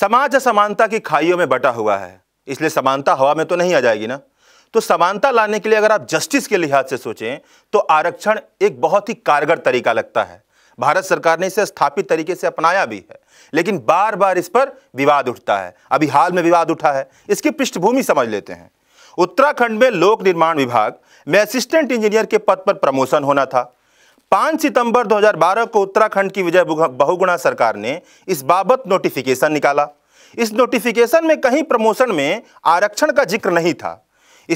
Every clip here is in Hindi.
समाज असमानता की खाइयों में बटा हुआ है इसलिए समानता हवा में तो नहीं आ जाएगी ना तो समानता लाने के लिए अगर आप जस्टिस के लिहाज से सोचें तो आरक्षण एक बहुत ही कारगर तरीका लगता है भारत सरकार ने इसे स्थापित तरीके से अपनाया भी है लेकिन बार बार इस पर विवाद उठता है अभी हाल में विवाद उठा है इसकी पृष्ठभूमि समझ लेते हैं उत्तराखंड में लोक निर्माण विभाग में असिस्टेंट इंजीनियर के पद पर प्रमोशन होना था पाँच सितंबर 2012 को उत्तराखंड की विजय बहुगुणा सरकार ने इस बाबत नोटिफिकेशन निकाला इस नोटिफिकेशन में कहीं प्रमोशन में आरक्षण का जिक्र नहीं था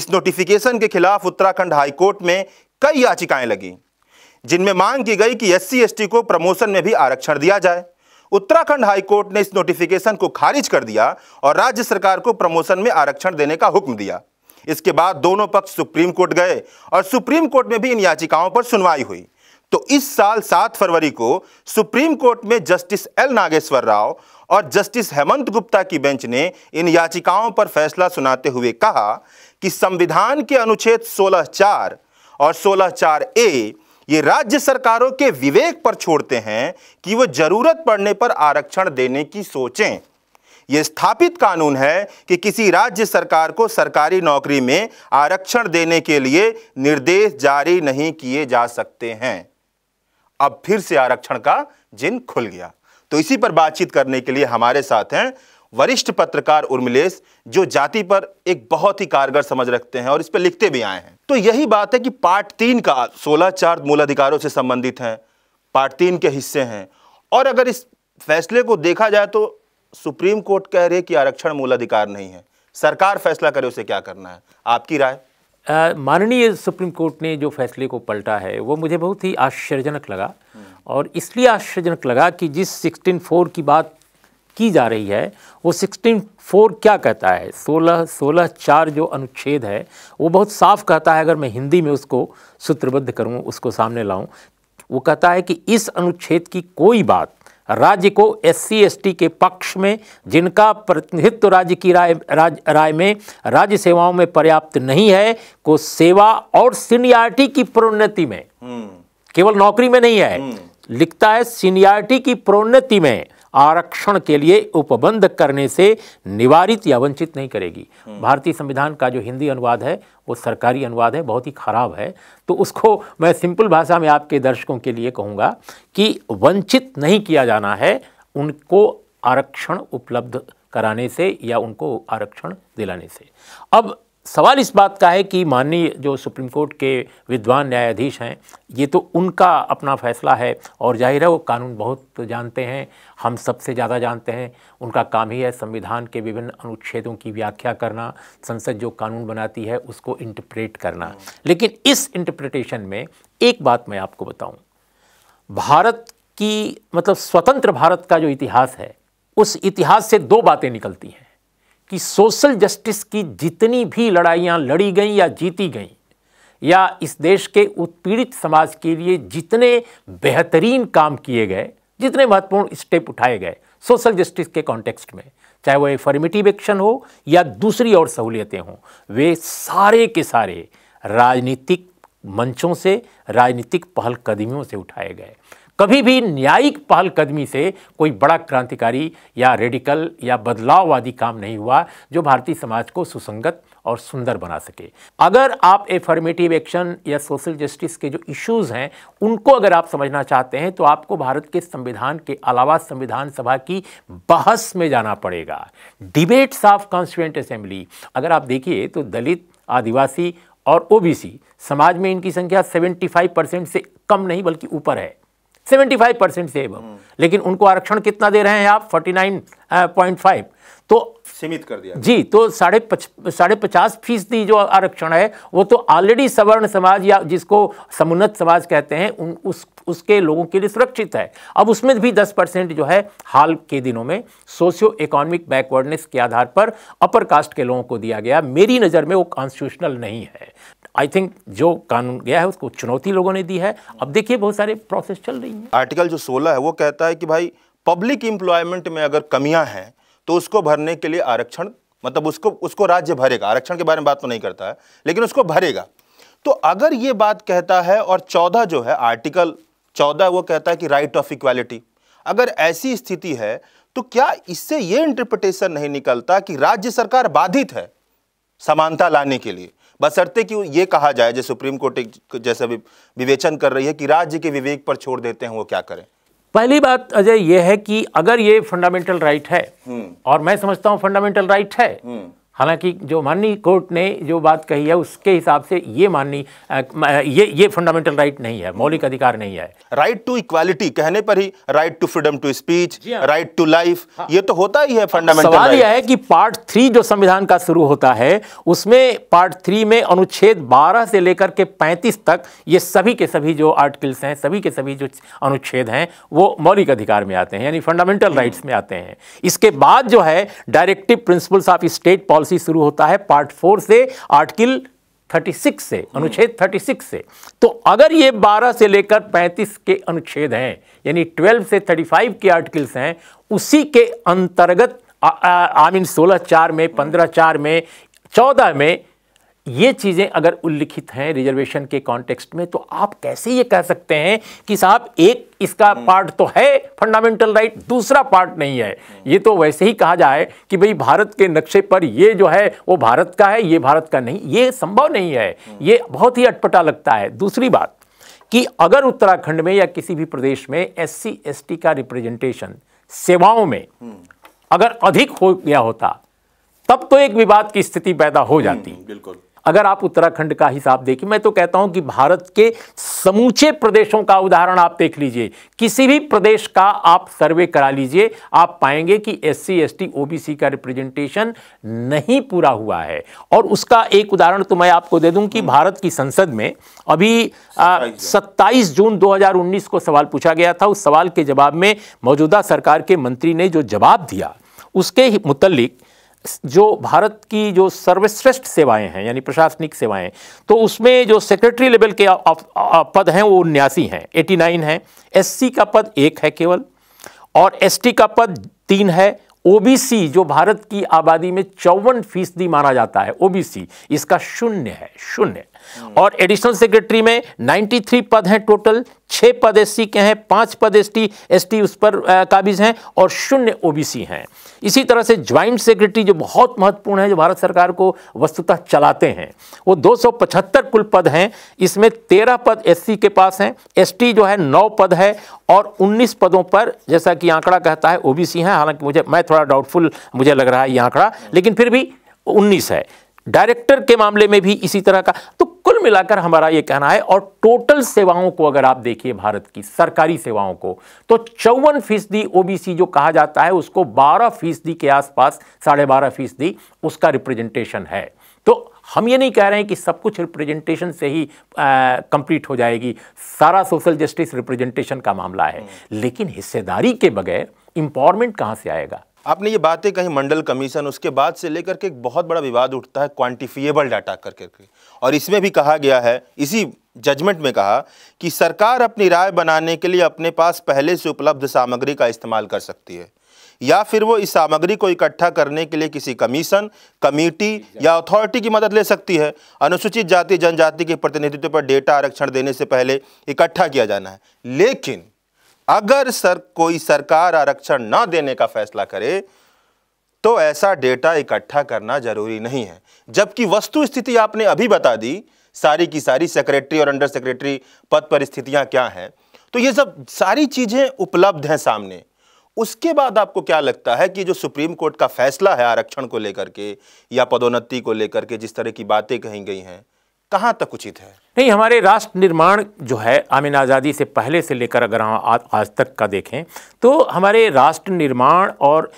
इस नोटिफिकेशन के खिलाफ उत्तराखंड हाईकोर्ट में कई याचिकाएं लगी जिनमें मांग की गई कि एस सी को प्रमोशन में भी आरक्षण दिया जाए उत्तराखंड हाईकोर्ट ने इस नोटिफिकेशन को खारिज कर दिया और राज्य सरकार को प्रमोशन में आरक्षण देने का हुक्म दिया इसके बाद दोनों पक्ष सुप्रीम कोर्ट गए और सुप्रीम कोर्ट में भी इन याचिकाओं पर सुनवाई हुई तो इस साल 7 फरवरी को सुप्रीम कोर्ट में जस्टिस एल नागेश्वर राव और जस्टिस हेमंत गुप्ता की बेंच ने इन याचिकाओं पर फैसला सुनाते हुए कहा कि संविधान के अनुच्छेद सोलह चार और सोलह चार ए ये राज्य सरकारों के विवेक पर छोड़ते हैं कि वो जरूरत पड़ने पर आरक्षण देने की सोचें यह स्थापित कानून है कि किसी राज्य सरकार को सरकारी नौकरी में आरक्षण देने के लिए निर्देश जारी नहीं किए जा सकते हैं अब फिर से आरक्षण का जिन खुल गया तो इसी पर बातचीत करने के लिए हमारे साथ हैं वरिष्ठ पत्रकार उर्मिलेश जो जाति पर एक बहुत ही कारगर समझ रखते हैं और इस पर लिखते भी आए हैं तो यही बात है कि पार्ट तीन का सोलह चार मूल अधिकारों से संबंधित हैं पार्ट तीन के हिस्से हैं और अगर इस फैसले को देखा जाए तो सुप्रीम कोर्ट कह रहे कि आरक्षण मूल अधिकार नहीं है सरकार फैसला करे उसे क्या करना है आपकी राय माननीय सुप्रीम कोर्ट ने जो फैसले को पलटा है वो मुझे बहुत ही आश्चर्यजनक लगा हम्म। और इसलिए आश्चर्यजनक लगा कि जिस सिक्सटीन फोर की बात की जा रही है वो सिक्सटीन फोर क्या कहता है सोलह सोलह चार जो अनुच्छेद है वो बहुत साफ कहता है अगर मैं हिंदी में उसको सूत्रबद्ध करूँ उसको सामने लाऊँ वो कहता है कि इस अनुच्छेद की कोई बात राज्य को एस टी के पक्ष में जिनका प्रतिनिधित्व राज्य की राय राज, राय में राज्य सेवाओं में पर्याप्त नहीं है को सेवा और सीनियरिटी की प्रोन्नति में हम्म। केवल नौकरी में नहीं है हम्म। लिखता है सीनियरिटी की प्रोन्नति में आरक्षण के लिए उपबंध करने से निवारित या वंचित नहीं करेगी हम्म। भारतीय संविधान का जो हिंदी अनुवाद है वो सरकारी अनुवाद है बहुत ही खराब है तो उसको मैं सिंपल भाषा में आपके दर्शकों के लिए कहूँगा कि वंचित नहीं किया जाना है उनको आरक्षण उपलब्ध कराने से या उनको आरक्षण दिलाने से अब सवाल इस बात का है कि माननीय जो सुप्रीम कोर्ट के विद्वान न्यायाधीश हैं ये तो उनका अपना फैसला है और जाहिर है वो कानून बहुत जानते हैं हम सबसे ज़्यादा जानते हैं उनका काम ही है संविधान के विभिन्न अनुच्छेदों की व्याख्या करना संसद जो कानून बनाती है उसको इंटरप्रेट करना लेकिन इस इंटरप्रिटेशन में एक बात मैं आपको बताऊँ भारत की मतलब स्वतंत्र भारत का जो इतिहास है उस इतिहास से दो बातें निकलती हैं कि सोशल जस्टिस की जितनी भी लड़ाइयाँ लड़ी गई या जीती गई या इस देश के उत्पीड़ित समाज के लिए जितने बेहतरीन काम किए गए जितने महत्वपूर्ण स्टेप उठाए गए सोशल जस्टिस के कॉन्टेक्स्ट में चाहे वो एफर्मेटिव एक्शन हो या दूसरी और सहूलियतें हों वे सारे के सारे राजनीतिक मंचों से राजनीतिक पहलकदमियों से उठाए गए कभी भी न्यायिक पहल कदमी से कोई बड़ा क्रांतिकारी या रेडिकल या बदलाववादी काम नहीं हुआ जो भारतीय समाज को सुसंगत और सुंदर बना सके अगर आप एफर्मेटिव एक्शन या सोशल जस्टिस के जो इश्यूज हैं उनको अगर आप समझना चाहते हैं तो आपको भारत के संविधान के अलावा संविधान सभा की बहस में जाना पड़ेगा डिबेट्स ऑफ कॉन्स्टिट्यूंट असेंबली अगर आप देखिए तो दलित आदिवासी और ओबीसी समाज में इनकी संख्या 75 परसेंट से कम नहीं बल्कि ऊपर है सेवेंटी फाइव परसेंट से एवं हम्म। लेकिन उनको आरक्षण कितना दे रहे हैं आप फोर्टी नाइन पॉइंट फाइव तो सीमित कर दिया जी तो साढ़े पच साढ़े पचास फीसदी जो आरक्षण है वो तो ऑलरेडी सवर्ण समाज या जिसको समुन्नत समाज कहते हैं उन उस उसके लोगों के लिए सुरक्षित है अब उसमें भी दस परसेंट जो है हाल के दिनों में सोशियो इकोनॉमिक बैकवर्डनेस के आधार पर अपर कास्ट के लोगों को दिया गया मेरी नज़र में वो कॉन्स्टिट्यूशनल नहीं है आई थिंक जो कानून गया है उसको चुनौती लोगों ने दी है अब देखिए बहुत सारे प्रोसेस चल रही हैं आर्टिकल जो 16 है वो कहता है कि भाई पब्लिक एम्प्लॉयमेंट में अगर कमियां हैं तो उसको भरने के लिए आरक्षण मतलब उसको उसको राज्य भरेगा आरक्षण के बारे में बात तो नहीं करता है लेकिन उसको भरेगा तो अगर ये बात कहता है और चौदह जो है आर्टिकल चौदह वो कहता है कि राइट ऑफ इक्वालिटी अगर ऐसी स्थिति है तो क्या इससे ये इंटरप्रिटेशन नहीं निकलता कि राज्य सरकार बाधित है समानता लाने के लिए बसरते कि ये कहा जाए जैसे सुप्रीम कोर्ट जैसे विवेचन कर रही है कि राज्य के विवेक पर छोड़ देते हैं वो क्या करें पहली बात अजय ये है कि अगर ये फंडामेंटल राइट है हम्म। और मैं समझता हूँ फंडामेंटल राइट है हम्म। हालांकि जो माननीय कोर्ट ने जो बात कही है उसके हिसाब से ये माननी ये ये फंडामेंटल राइट नहीं है मौलिक अधिकार नहीं है राइट टू इक्वालिटी कहने पर ही right to freedom to speech right to life ये तो होता ही है फंडामेंटल सवाल यह है कि पार्ट थ्री जो संविधान का शुरू होता है उसमें पार्ट थ्री में अनुच्छेद बारह से लेकर के पैंतीस तक ये सभी के सभी जो आर्टिकल्स हैं सभी के सभी जो अनुच्छेद हैं वो मौलिक अधिकार में आते हैं यानी फंडामेंटल हम्म। राइट्स में आते हैं इसके बाद जो है directive principles of state policy policy शुरू होता है पार्ट फोर से आर्टिकल 36 से हम्म। अनुच्छेद 36 से तो अगर ये 12 से लेकर 35 के अनुच्छेद हैं यानी 12 से 35 के आर्टिकल्स हैं उसी के अंतर्गत आई मीन सोलह चार में पंद्रह चार में चौदह में ये चीज़ें अगर उल्लिखित हैं रिजर्वेशन के कॉन्टेक्स्ट में तो आप कैसे ये कह सकते हैं कि साहब एक इसका पार्ट हम्म। तो है फंडामेंटल राइट दूसरा पार्ट नहीं है हम्म। ये तो वैसे ही कहा जाए कि भाई भारत के नक्शे पर ये जो है वो भारत का है ये भारत का नहीं ये संभव नहीं है हम्म। ये बहुत ही अटपटा लगता है दूसरी बात कि अगर उत्तराखंड में या किसी भी प्रदेश में एस सी का रिप्रेजेंटेशन सेवाओं में अगर अधिक हो गया होता तब तो एक विवाद की स्थिति पैदा हो जाती बिल्कुल अगर आप उत्तराखंड का हिसाब देखिए मैं तो कहता हूं कि भारत के समूचे प्रदेशों का उदाहरण आप देख लीजिए किसी भी प्रदेश का आप सर्वे करा लीजिए आप पाएंगे कि S C S T OBC का रिप्रेजेंटेशन नहीं पूरा हुआ है और उसका एक उदाहरण तो मैं आपको दे दूं कि हम्म। भारत की संसद में अभी सत्ताईस जून दो को सवाल पूछा गया था उस सवाल के जवाब में मौजूदा सरकार के मंत्री ने जो जवाब दिया उसके मुतलिक जो भारत की जो सर्वश्रेष्ठ सेवाएं हैं यानी प्रशासनिक सेवाएं तो उसमें जो सेक्रेटरी लेवल के पद हैं वो उन्यासी हैं एटी नाइन एस सी का पद एक है केवल और टी का पद तीन है ओबीसी जो भारत की आबादी में चौवन फीसदी माना जाता है ओबीसी इसका शून्य है शून्य Hmm. और एडिशनल सेक्रेटरी में 93 पद हैं टोटल छह पद एस के हैं पांच पद एस टी एस टी उस पर काबिज हैं और शून्य ओबीसी हैं इसी तरह से ज्वाइंट सेक्रेटरी जो बहुत महत्वपूर्ण है जो भारत सरकार को वस्तुतः चलाते हैं वो 275 कुल पद हैं इसमें 13 पद एस के पास हैं एस जो है नौ पद है और 19 पदों पर जैसा कि आंकड़ा कहता है ओबीसी हैं हालांकि मुझे मैं थोड़ा डाउटफुल मुझे लग रहा है ये आंकड़ा लेकिन फिर भी 19 है डायरेक्टर के मामले में भी इसी तरह का तो कुल मिलाकर हमारा यह कहना है और टोटल सेवाओं को अगर आप देखिए भारत की सरकारी सेवाओं को तो चौवन फीसदी ओबीसी जो कहा जाता है उसको बारह फीसदी के आसपास साढ़े बारह फीसदी उसका रिप्रेजेंटेशन है तो हम ये नहीं कह रहे हैं कि सब कुछ रिप्रेजेंटेशन से ही कंप्लीट हो जाएगी सारा सोशल जस्टिस रिप्रेजेंटेशन का मामला है हम्म। लेकिन हिस्सेदारी के बगैर इंपावरमेंट कहाँ से आएगा आपने ये बातें कहीं मंडल कमीशन उसके बाद से लेकर के एक बहुत बड़ा विवाद उठता है क्वांटिफिएबल डाटा कर करके और इसमें भी कहा गया है इसी जजमेंट में कहा कि सरकार अपनी राय बनाने के लिए अपने पास पहले से उपलब्ध सामग्री का इस्तेमाल कर सकती है या फिर वो इस सामग्री को इकट्ठा करने के लिए किसी कमीशन कमेटी या अथॉरिटी की मदद ले सकती है अनुसूचित जाति जनजाति के प्रतिनिधित्व पर डेटा आरक्षण देने से पहले इकट्ठा किया जाना है लेकिन अगर सर कोई सरकार आरक्षण ना देने का फैसला करे तो ऐसा डेटा इकट्ठा करना जरूरी नहीं है जबकि वस्तु स्थिति आपने अभी बता दी सारी की सारी सेक्रेटरी और अंडर सेक्रेटरी पद पर स्थितियां क्या हैं तो ये सब सारी चीज़ें उपलब्ध हैं सामने उसके बाद आपको क्या लगता है कि जो सुप्रीम कोर्ट का फैसला है आरक्षण को लेकर के या पदोन्नति को लेकर के जिस तरह की बातें कही गई हैं कहाँ तक उचित है नहीं हमारे राष्ट्र निर्माण जो है आमिन आज़ादी से पहले से लेकर अगर हम आज तक का देखें तो हमारे राष्ट्र निर्माण और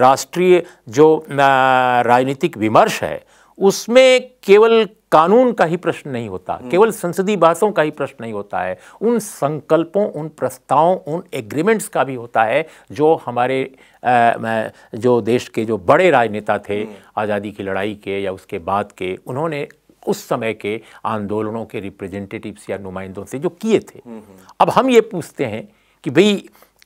राष्ट्रीय जो राजनीतिक विमर्श है उसमें केवल कानून का ही प्रश्न नहीं होता हम्म। केवल संसदीय बातों का ही प्रश्न नहीं होता है उन संकल्पों उन प्रस्तावों उन एग्रीमेंट्स का भी होता है जो हमारे आ, जो देश के जो बड़े राजनेता थे हम्म। आज़ादी की लड़ाई के या उसके बाद के उन्होंने उस समय के आंदोलनों के रिप्रेजेंटेटिव्स या नुमाइंदों से जो किए थे अब हम ये पूछते हैं कि भाई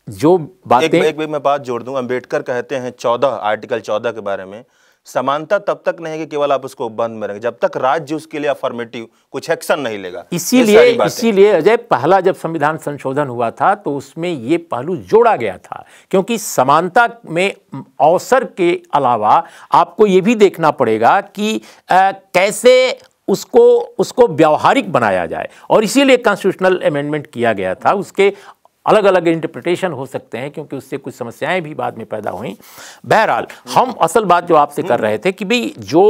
जो बातें एक, एक, एक मैं बात जोड़ दूं अंबेडकर कहते हैं चौदह आर्टिकल चौदह के बारे में समानता तब तक नहीं है कि केवल आप उसको बंद में रहेंगे जब तक राज्य उसके लिए अफॉर्मेटिव कुछ एक्शन नहीं लेगा इसीलिए इसीलिए अजय पहला जब संविधान संशोधन हुआ था तो उसमें ये पहलू जोड़ा गया था क्योंकि समानता में अवसर के अलावा आपको ये भी देखना पड़ेगा कि आ, कैसे उसको उसको व्यवहारिक बनाया जाए और इसीलिए कॉन्स्टिट्यूशनल अमेंडमेंट किया गया था उसके अलग अलग इंटरप्रिटेशन हो सकते हैं क्योंकि उससे कुछ समस्याएं भी बाद में पैदा हुई बहरहाल हम असल बात जो आपसे कर रहे थे कि भाई जो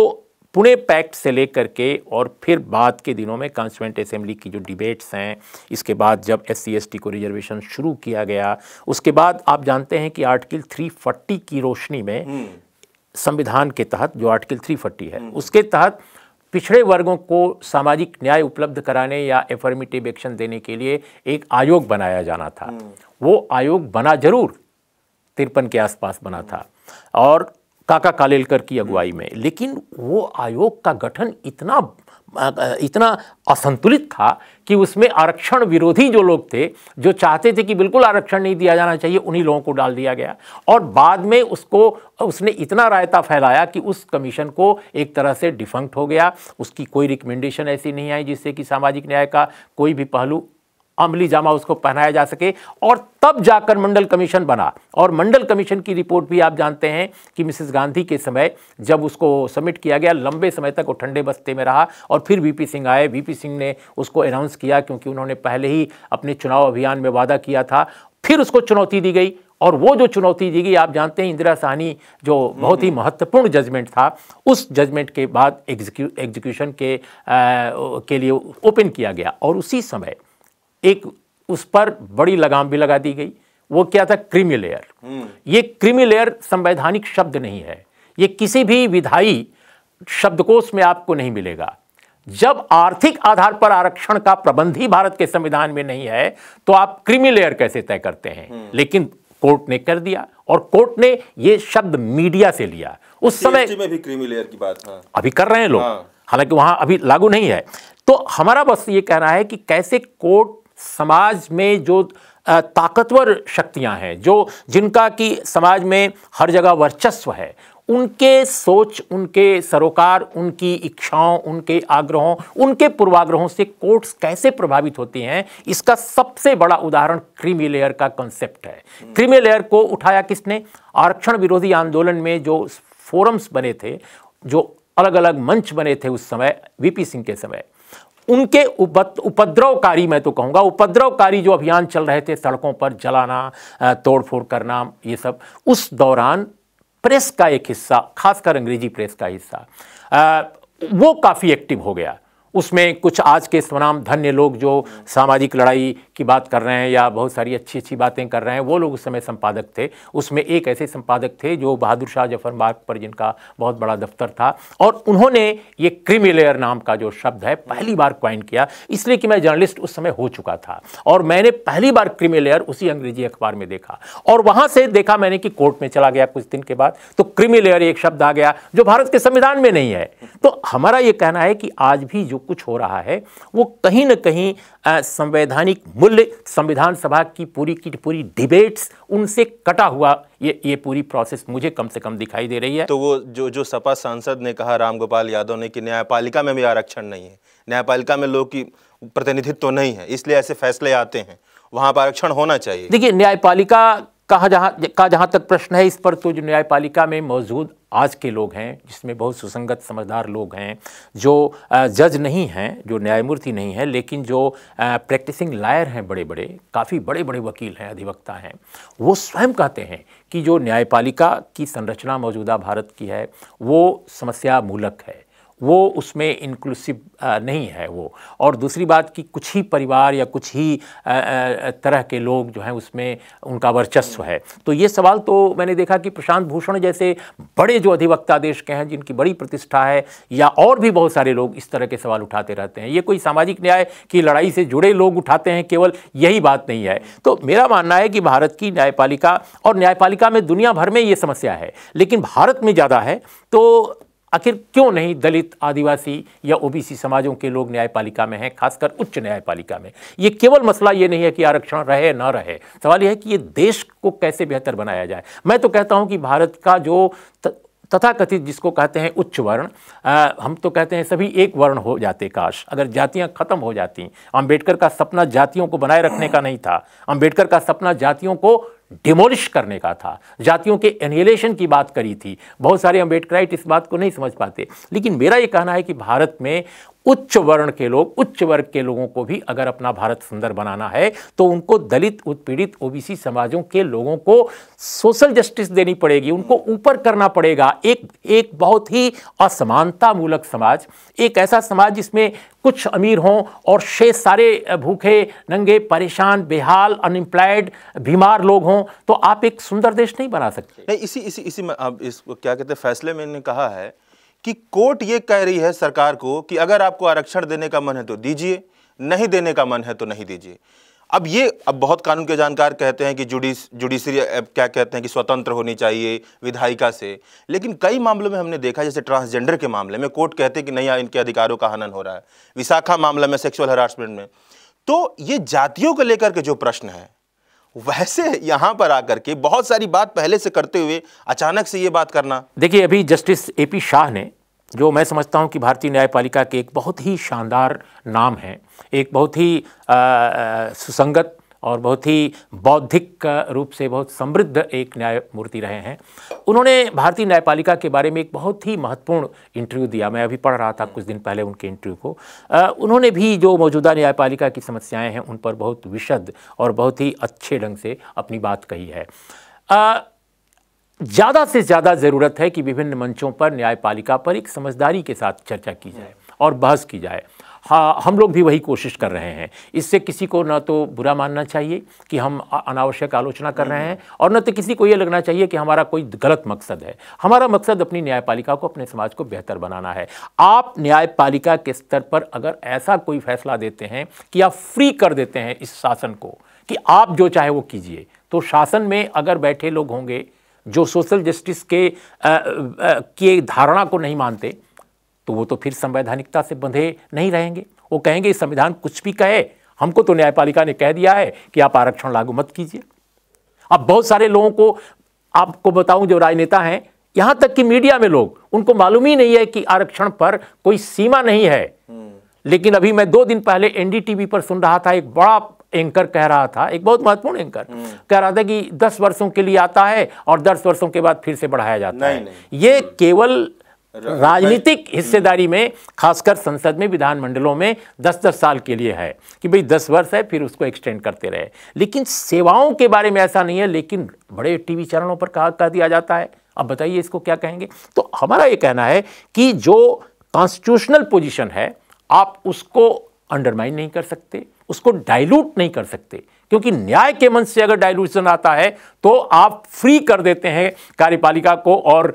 पुणे पैक्ट से लेकर के और फिर बाद के दिनों में कॉन्स्टिट्यूंट असेंबली की जो डिबेट्स हैं इसके बाद जब एस सी को रिजर्वेशन शुरू किया गया उसके बाद आप जानते हैं कि आर्टिकल 340 की रोशनी में हम्म। संविधान के तहत जो आर्टिकल 340 है हम्म। उसके तहत पिछड़े वर्गों को सामाजिक न्याय उपलब्ध कराने या एफर्मेटिव एक्शन देने के लिए एक आयोग बनाया जाना था हम्म। वो आयोग बना जरूर तिरपन के आसपास बना था और काका कालेलकर की अगुवाई में लेकिन वो आयोग का गठन इतना इतना असंतुलित था कि उसमें आरक्षण विरोधी जो लोग थे जो चाहते थे कि बिल्कुल आरक्षण नहीं दिया जाना चाहिए उन्हीं लोगों को डाल दिया गया और बाद में उसको उसने इतना रायता फैलाया कि उस कमीशन को एक तरह से डिफंक्ट हो गया उसकी कोई रिकमेंडेशन ऐसी नहीं आई जिससे कि सामाजिक न्याय का कोई भी पहलू अमली जामा उसको पहनाया जा सके और तब जाकर मंडल कमीशन बना और मंडल कमीशन की रिपोर्ट भी आप जानते हैं कि मिसेस गांधी के समय जब उसको सबमिट किया गया लंबे समय तक वो ठंडे बस्ते में रहा और फिर वीपी सिंह आए वीपी सिंह ने उसको अनाउंस किया क्योंकि उन्होंने पहले ही अपने चुनाव अभियान में वादा किया था फिर उसको चुनौती दी गई और वो जो चुनौती दी गई आप जानते हैं इंदिरा साहनी जो हम्म, बहुत ही हम्म। महत्वपूर्ण जजमेंट था उस जजमेंट के बाद एग्जीक्यू एग्जीक्यूशन के आ, के लिए ओपन किया गया और उसी समय एक उस पर बड़ी लगाम भी लगा दी गई वो क्या था क्रिमी हम्म। ये क्रिमिलेयर संवैधानिक शब्द नहीं है ये किसी भी विधायी शब्दकोश में आपको नहीं मिलेगा जब आर्थिक आधार पर आरक्षण का प्रबंध ही भारत के संविधान में नहीं है तो आप क्रिमी कैसे तय करते हैं हम्म। लेकिन कोर्ट ने कर दिया और कोर्ट ने ये शब्द मीडिया से लिया उस समय में भी क्रिमिलेयर की बात हाँ। अभी कर रहे हैं लोग हाँ। हालांकि वहां अभी लागू नहीं है तो हमारा बस ये कहना है कि कैसे कोर्ट समाज में जो ताकतवर शक्तियां हैं जो जिनका कि समाज में हर जगह वर्चस्व है उनके सोच उनके सरोकार उनकी इच्छाओं उनके आग्रहों उनके पूर्वाग्रहों से कोर्ट्स कैसे प्रभावित होती हैं इसका सबसे बड़ा उदाहरण क्रीमी लेयर का कॉन्सेप्ट है क्रीमी लेयर को उठाया किसने आरक्षण विरोधी आंदोलन में जो फोरम्स बने थे जो अलग अलग मंच बने थे उस समय वीपी सिंह के समय उनके उपद्रवकारी मैं तो कहूँगा उपद्रवकारी जो अभियान चल रहे थे सड़कों पर जलाना तोड़फोड़ करना ये सब उस दौरान प्रेस का एक हिस्सा खासकर अंग्रेजी प्रेस का हिस्सा वो काफ़ी एक्टिव हो गया उसमें कुछ आज के स्वनाम धन्य लोग जो सामाजिक लड़ाई की बात कर रहे हैं या बहुत सारी अच्छी अच्छी बातें कर रहे हैं वो लोग उस समय संपादक थे उसमें एक ऐसे संपादक थे जो बहादुर शाह जफर मार्ग पर जिनका बहुत बड़ा दफ्तर था और उन्होंने ये क्रिमिलेयर नाम का जो शब्द है पहली बार क्वाइन किया इसलिए कि मैं जर्नलिस्ट उस समय हो चुका था और मैंने पहली बार क्रिमिलेयर उसी अंग्रेजी अखबार में देखा और वहाँ से देखा मैंने कि कोर्ट में चला गया कुछ दिन के बाद तो क्रिमिलेयर एक शब्द आ गया जो भारत के संविधान में नहीं है तो हमारा ये कहना है कि आज भी जो कुछ हो रहा है वो कहीं ना कहीं संवैधानिक मूल्य संविधान सभा की पूरी की पूरी डिबेट्स उनसे कटा हुआ ये ये पूरी प्रोसेस मुझे कम से कम दिखाई दे रही है तो वो जो जो सपा सांसद ने कहा रामगोपाल यादव ने कि न्यायपालिका में भी आरक्षण नहीं है न्यायपालिका में लोग की प्रतिनिधित्व तो नहीं है इसलिए ऐसे फैसले आते हैं वहाँ पर आरक्षण होना चाहिए देखिए न्यायपालिका कहाँ जहाँ का जहाँ तक प्रश्न है इस पर तो जो न्यायपालिका में मौजूद आज के लोग हैं जिसमें बहुत सुसंगत समझदार लोग हैं जो जज नहीं हैं जो न्यायमूर्ति नहीं हैं लेकिन जो प्रैक्टिसिंग लायर हैं बड़े बड़े काफ़ी बड़े बड़े वकील हैं अधिवक्ता हैं वो स्वयं कहते हैं कि जो न्यायपालिका की संरचना मौजूदा भारत की है वो समस्या मूलक है वो उसमें इंक्लूसिव नहीं है वो और दूसरी बात कि कुछ ही परिवार या कुछ ही तरह के लोग जो हैं उसमें उनका वर्चस्व है तो ये सवाल तो मैंने देखा कि प्रशांत भूषण जैसे बड़े जो अधिवक्ता देश के हैं जिनकी बड़ी प्रतिष्ठा है या और भी बहुत सारे लोग इस तरह के सवाल उठाते रहते हैं ये कोई सामाजिक न्याय की लड़ाई से जुड़े लोग उठाते हैं केवल यही बात नहीं है तो मेरा मानना है कि भारत की न्यायपालिका और न्यायपालिका में दुनिया भर में ये समस्या है लेकिन भारत में ज़्यादा है तो आखिर क्यों नहीं दलित आदिवासी या ओबीसी समाजों के लोग न्यायपालिका में हैं खासकर उच्च न्यायपालिका में ये केवल मसला ये नहीं है कि आरक्षण रहे ना रहे सवाल यह है कि ये देश को कैसे बेहतर बनाया जाए मैं तो कहता हूँ कि भारत का जो तथाकथित जिसको कहते हैं उच्च वर्ण हम तो कहते हैं सभी एक वर्ण हो जाते काश अगर जातियां खत्म हो जाती अंबेडकर का सपना जातियों को बनाए रखने का नहीं था अंबेडकर का सपना जातियों को डिमोलिश करने का था जातियों के एनिलेशन की बात करी थी बहुत सारे अम्बेडकराइट इस बात को नहीं समझ पाते लेकिन मेरा ये कहना है कि भारत में उच्च वर्ण के लोग उच्च वर्ग के लोगों को भी अगर अपना भारत सुंदर बनाना है तो उनको दलित उत्पीड़ित ओबीसी समाजों के लोगों को सोशल जस्टिस देनी पड़ेगी उनको ऊपर करना पड़ेगा एक एक बहुत ही असमानतामूलक समाज एक ऐसा समाज जिसमें कुछ अमीर हों और शेष सारे भूखे नंगे परेशान बेहाल अनएम्प्लॉयड बीमार लोग हों तो आप एक सुंदर देश नहीं बना सकते नहीं इसी इसी इसी में आप इस क्या कहते हैं फैसले में इन्होंने कहा है कि कोर्ट ये कह रही है सरकार को कि अगर आपको आरक्षण देने का मन है तो दीजिए नहीं देने का मन है तो नहीं दीजिए अब ये अब बहुत कानून के जानकार कहते हैं कि जुडिस जुडिशरी क्या कहते हैं कि स्वतंत्र होनी चाहिए विधायिका से लेकिन कई मामलों में हमने देखा जैसे ट्रांसजेंडर के मामले में कोर्ट कहते हैं कि नहीं इनके अधिकारों का हनन हो रहा है विशाखा मामले में सेक्सुअल हरासमेंट में तो ये जातियों को लेकर के जो प्रश्न है वैसे यहाँ पर आकर के बहुत सारी बात पहले से करते हुए अचानक से ये बात करना देखिए अभी जस्टिस ए पी शाह ने जो मैं समझता हूँ कि भारतीय न्यायपालिका के एक बहुत ही शानदार नाम है एक बहुत ही आ, आ, सुसंगत और बहुत ही बौद्धिक रूप से बहुत समृद्ध एक न्यायमूर्ति रहे हैं उन्होंने भारतीय न्यायपालिका के बारे में एक बहुत ही महत्वपूर्ण इंटरव्यू दिया मैं अभी पढ़ रहा था कुछ दिन पहले उनके इंटरव्यू को आ, उन्होंने भी जो मौजूदा न्यायपालिका की समस्याएं हैं उन पर बहुत विशद और बहुत ही अच्छे ढंग से अपनी बात कही है आ, ज़्यादा से ज़्यादा ज़रूरत है कि विभिन्न मंचों पर न्यायपालिका पर एक समझदारी के साथ चर्चा की जाए और बहस की जाए हाँ हम लोग भी वही कोशिश कर रहे हैं इससे किसी को ना तो बुरा मानना चाहिए कि हम अनावश्यक आलोचना कर रहे हैं और न तो किसी को ये लगना चाहिए कि हमारा कोई गलत मकसद है हमारा मकसद अपनी न्यायपालिका को अपने समाज को बेहतर बनाना है आप न्यायपालिका के स्तर पर अगर ऐसा कोई फैसला देते हैं कि आप फ्री कर देते हैं इस शासन को कि आप जो चाहे वो कीजिए तो शासन में अगर बैठे लोग होंगे जो सोशल जस्टिस के आ, आ, के धारणा को नहीं मानते तो वो तो फिर संवैधानिकता से बंधे नहीं रहेंगे वो कहेंगे संविधान कुछ भी कहे हमको तो न्यायपालिका ने कह दिया है कि आप आरक्षण लागू मत कीजिए अब बहुत सारे लोगों को आपको बताऊं जो राजनेता हैं यहां तक कि मीडिया में लोग उनको मालूम ही नहीं है कि आरक्षण पर कोई सीमा नहीं है हम्म। लेकिन अभी मैं दो दिन पहले एनडीटीवी पर सुन रहा था एक बड़ा एंकर कह रहा था एक बहुत महत्वपूर्ण एंकर हम्म। कह रहा था कि दस वर्षों के लिए आता है और दस वर्षों के बाद फिर से बढ़ाया जाता नहीं, है नहीं, ये हम्म। केवल राजनीतिक हम्म। हिस्सेदारी में खासकर संसद में विधानमंडलों में दस दस साल के लिए है कि भाई दस वर्ष है फिर उसको एक्सटेंड करते रहे लेकिन सेवाओं के बारे में ऐसा नहीं है लेकिन बड़े टीवी चैनलों पर कहा कह दिया जाता है अब बताइए इसको क्या कहेंगे तो हमारा ये कहना है कि जो कॉन्स्टिट्यूशनल पोजिशन है आप उसको अंडरमाइन नहीं कर सकते उसको डाइल्यूट नहीं कर सकते क्योंकि न्याय के मंच से अगर डायलूशन आता है तो आप फ्री कर देते हैं कार्यपालिका को और आ,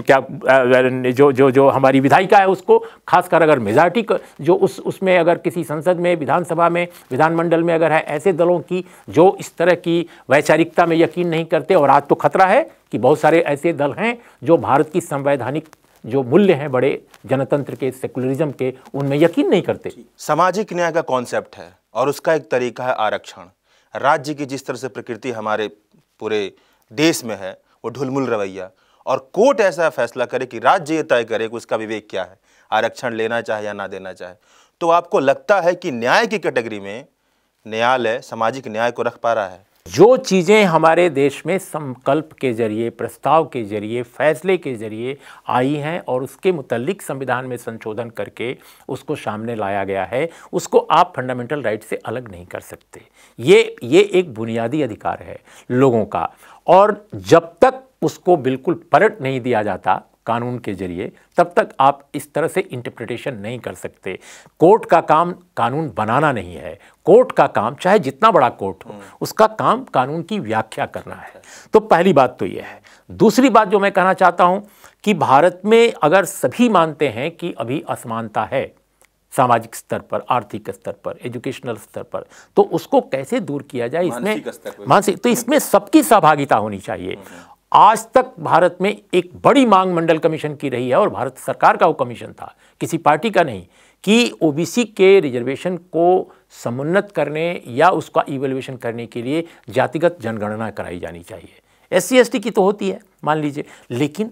क्या आ, जो जो जो हमारी विधायिका है उसको खासकर अगर मेजॉरिटी जो उस उसमें अगर किसी संसद में विधानसभा में विधानमंडल में अगर है ऐसे दलों की जो इस तरह की वैचारिकता में यकीन नहीं करते और आज तो खतरा है कि बहुत सारे ऐसे दल हैं जो भारत की संवैधानिक जो मूल्य हैं बड़े जनतंत्र के सेकुलरिज्म के उनमें यकीन नहीं करते सामाजिक न्याय का कॉन्सेप्ट है और उसका एक तरीका है आरक्षण राज्य की जिस तरह से प्रकृति हमारे पूरे देश में है वो ढुलमुल रवैया और कोर्ट ऐसा फैसला करे कि राज्य ये तय करे कि उसका विवेक क्या है आरक्षण लेना चाहे या ना देना चाहे तो आपको लगता है कि न्याय की कैटेगरी में न्यायालय सामाजिक न्याय को रख पा रहा है जो चीज़ें हमारे देश में संकल्प के ज़रिए प्रस्ताव के ज़रिए फैसले के ज़रिए आई हैं और उसके मुतलिक संविधान में संशोधन करके उसको सामने लाया गया है उसको आप फंडामेंटल राइट से अलग नहीं कर सकते ये ये एक बुनियादी अधिकार है लोगों का और जब तक उसको बिल्कुल पलट नहीं दिया जाता कानून के जरिए तब तक आप इस तरह से इंटरप्रिटेशन नहीं कर सकते कोर्ट का काम कानून बनाना नहीं है कोर्ट का काम चाहे जितना बड़ा कोर्ट हो हम्म। उसका काम कानून की व्याख्या करना है तो पहली बात तो यह है दूसरी बात जो मैं कहना चाहता हूँ कि भारत में अगर सभी मानते हैं कि अभी असमानता है सामाजिक स्तर पर आर्थिक स्तर पर एजुकेशनल स्तर पर तो उसको कैसे दूर किया जाए इसमें मानसिक तो इसमें सबकी सहभागिता होनी चाहिए हम्म। आज तक भारत में एक बड़ी मांग मंडल कमीशन की रही है और भारत सरकार का वो कमीशन था किसी पार्टी का नहीं कि ओबीसी के रिजर्वेशन को समुन्नत करने या उसका इवेल्युएशन करने के लिए जातिगत जनगणना कराई जानी चाहिए एस सी की तो होती है मान लीजिए लेकिन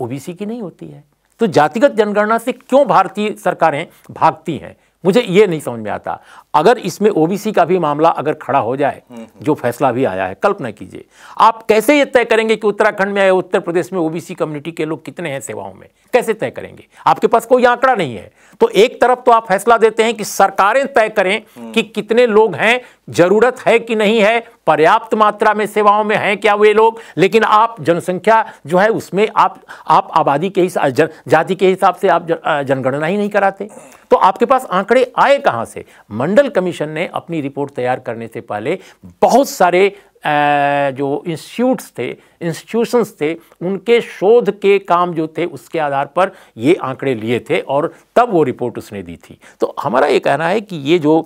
ओबीसी की नहीं होती है तो जातिगत जनगणना से क्यों भारतीय सरकारें भागती हैं मुझे ये नहीं समझ में आता अगर इसमें ओबीसी का भी मामला अगर खड़ा हो जाए हम्म, हम्म। जो फैसला भी आया है कल्पना कीजिए आप कैसे ये तय करेंगे कि उत्तराखंड में या उत्तर प्रदेश में ओबीसी कम्युनिटी के लोग कितने हैं सेवाओं में कैसे तय करेंगे आपके पास कोई आंकड़ा नहीं है तो एक तरफ तो आप फैसला देते हैं कि सरकारें तय करें हम्म। कि कितने लोग हैं जरूरत है कि नहीं है पर्याप्त मात्रा में सेवाओं में हैं क्या वे लोग लेकिन आप जनसंख्या जो है उसमें आप आप आबादी के हिसाब जाति के हिसाब से आप जनगणना ही नहीं कराते तो आपके पास आंकड़े आए कहाँ से मंडल कमीशन ने अपनी रिपोर्ट तैयार करने से पहले बहुत सारे जो इंस्टीट्यूट्स थे इंस्टीट्यूशंस थे उनके शोध के काम जो थे उसके आधार पर ये आंकड़े लिए थे और तब वो रिपोर्ट उसने दी थी तो हमारा ये कहना है कि ये जो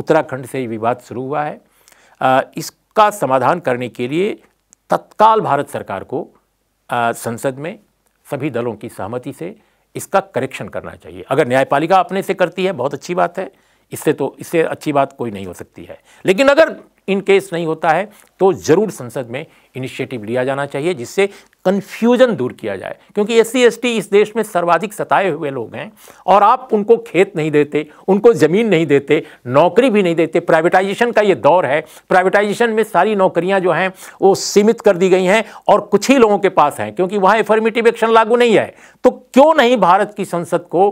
उत्तराखंड से विवाद शुरू हुआ है इसका समाधान करने के लिए तत्काल भारत सरकार को संसद में सभी दलों की सहमति से इसका करेक्शन करना चाहिए अगर न्यायपालिका अपने से करती है बहुत अच्छी बात है इससे तो इससे अच्छी बात कोई नहीं हो सकती है लेकिन अगर इन केस नहीं होता है तो ज़रूर संसद में इनिशिएटिव लिया जाना चाहिए जिससे कन्फ्यूजन दूर किया जाए क्योंकि एस सी इस देश में सर्वाधिक सताए हुए लोग हैं और आप उनको खेत नहीं देते उनको ज़मीन नहीं देते नौकरी भी नहीं देते प्राइवेटाइजेशन का ये दौर है प्राइवेटाइजेशन में सारी नौकरियां जो हैं वो सीमित कर दी गई हैं और कुछ ही लोगों के पास हैं क्योंकि वहाँ एफर्मेटिव एक्शन लागू नहीं है तो क्यों नहीं भारत की संसद को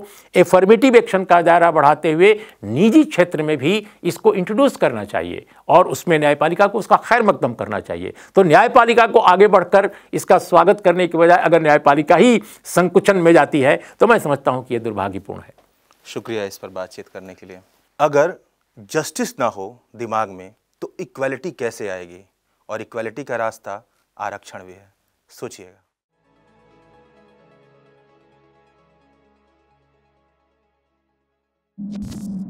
एफर्मेटिव एक्शन का दायरा बढ़ाते हुए निजी क्षेत्र में भी इसको इंट्रोड्यूस करना चाहिए और उसमें न्यायपालिका को उसका खैर खत्म करना चाहिए तो न्यायपालिका को आगे बढ़कर इसका स्वागत करने के बजाय अगर न्यायपालिका ही संकुचन में जाती है तो मैं समझता हूं कि यह दुर्भाग्यपूर्ण है शुक्रिया इस पर बातचीत करने के लिए अगर जस्टिस ना हो दिमाग में तो इक्वालिटी कैसे आएगी और इक्वालिटी का रास्ता आरक्षण भी है सोचिएगा you